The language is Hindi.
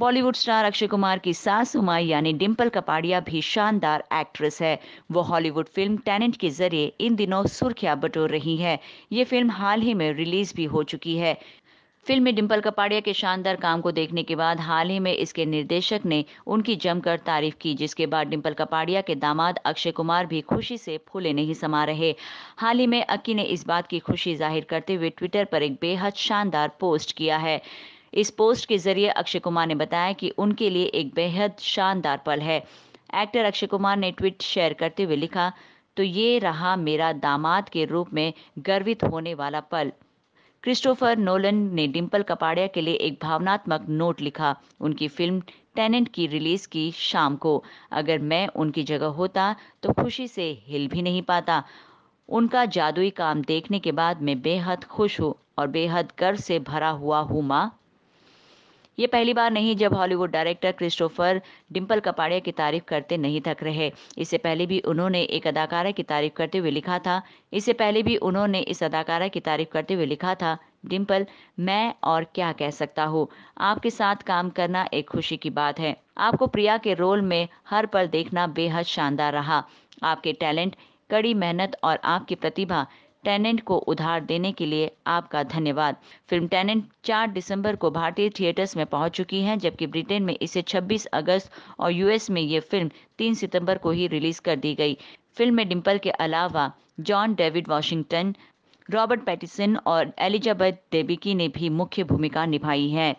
बॉलीवुड स्टार अक्षय कुमार की सास हुमाई यानी डिंपल कपाड़िया भी शानदार एक्ट्रेस है वो हॉलीवुड फिल्म टैलेंट के जरिए इन दिनों सुर्खियां बटोर रही है ये फिल्म हाल ही में रिलीज भी हो चुकी है फिल्म में डिंपल कपाड़िया के शानदार काम को देखने के बाद हाल ही में इसके निर्देशक ने उनकी जमकर तारीफ की जिसके बाद डिंपल कपाड़िया के दामाद अक्षय कुमार भी खुशी से फूले नहीं समा रहे हाल ही में अक्की ने इस बात की खुशी जाहिर करते हुए ट्विटर पर एक बेहद शानदार पोस्ट किया है इस पोस्ट के जरिए अक्षय कुमार ने बताया कि उनके लिए एक बेहद शानदार पल है एक्टर अक्षय कुमार ने ट्वीट शेयर करते हुए लिखा तो ये रहा मेरा दामाद के रूप में गर्वित होने वाला पल क्रिस्टोफर नोलन ने डिम्पल कपाड़िया के लिए एक भावनात्मक नोट लिखा उनकी फिल्म टेनेंट की रिलीज की शाम को अगर मैं उनकी जगह होता तो खुशी से हिल भी नहीं पाता उनका जादुई काम देखने के बाद मैं बेहद खुश हूँ और बेहद गर्व से भरा हुआ हूँ माँ ये पहली बार नहीं जब Hollywood director Christopher Dimple Kapadia की तारीफ करते नहीं थक रहे इससे पहले भी उन्होंने एक अदाकारा की तारीफ करते हुए लिखा था इससे पहले भी उन्होंने इस अदाकारा की तारीफ करते हुए लिखा था डिम्पल मैं और क्या कह सकता हूँ आपके साथ काम करना एक खुशी की बात है आपको प्रिया के रोल में हर पल देखना बेहद शानदार रहा आपके टैलेंट कड़ी मेहनत और आपकी प्रतिभा टेनेंट को उधार देने के लिए आपका धन्यवाद फिल्म टेनेंट 4 दिसंबर को भारतीय थिएटर्स में पहुंच चुकी है जबकि ब्रिटेन में इसे 26 अगस्त और यूएस में ये फिल्म 3 सितंबर को ही रिलीज कर दी गई फिल्म में डिम्पल के अलावा John David Washington Robert Pattinson और एलिजाबेथ डेबिकी ने भी मुख्य भूमिका निभाई है